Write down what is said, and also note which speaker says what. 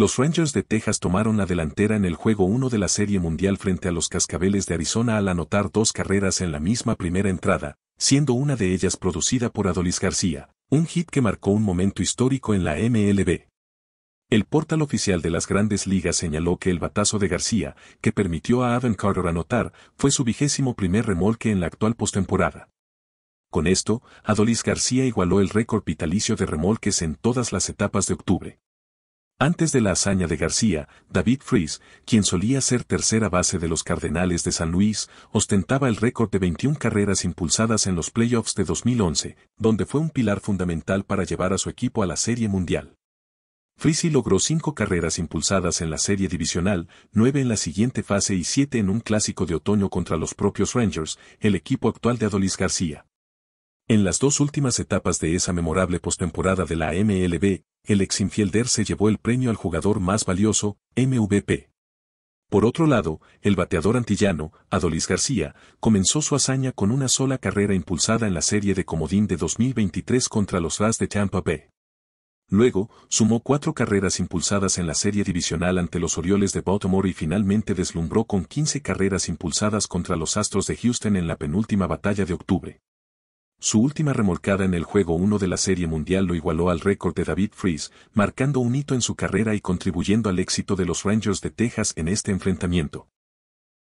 Speaker 1: Los Rangers de Texas tomaron la delantera en el juego 1 de la Serie Mundial frente a los Cascabeles de Arizona al anotar dos carreras en la misma primera entrada, siendo una de ellas producida por Adolis García, un hit que marcó un momento histórico en la MLB. El portal oficial de las grandes ligas señaló que el batazo de García, que permitió a Adam Carter anotar, fue su vigésimo primer remolque en la actual postemporada. Con esto, Adolis García igualó el récord vitalicio de remolques en todas las etapas de octubre. Antes de la hazaña de García, David Fries, quien solía ser tercera base de los Cardenales de San Luis, ostentaba el récord de 21 carreras impulsadas en los playoffs de 2011, donde fue un pilar fundamental para llevar a su equipo a la Serie Mundial. Friese logró cinco carreras impulsadas en la serie divisional, nueve en la siguiente fase y siete en un clásico de otoño contra los propios Rangers, el equipo actual de Adolis García. En las dos últimas etapas de esa memorable postemporada de la MLB, el ex Infielder se llevó el premio al jugador más valioso, MVP. Por otro lado, el bateador antillano, Adolis García, comenzó su hazaña con una sola carrera impulsada en la serie de comodín de 2023 contra los Rays de Tampa Bay. Luego, sumó cuatro carreras impulsadas en la serie divisional ante los Orioles de Baltimore y finalmente deslumbró con 15 carreras impulsadas contra los Astros de Houston en la penúltima batalla de octubre. Su última remolcada en el juego 1 de la Serie Mundial lo igualó al récord de David Freeze, marcando un hito en su carrera y contribuyendo al éxito de los Rangers de Texas en este enfrentamiento.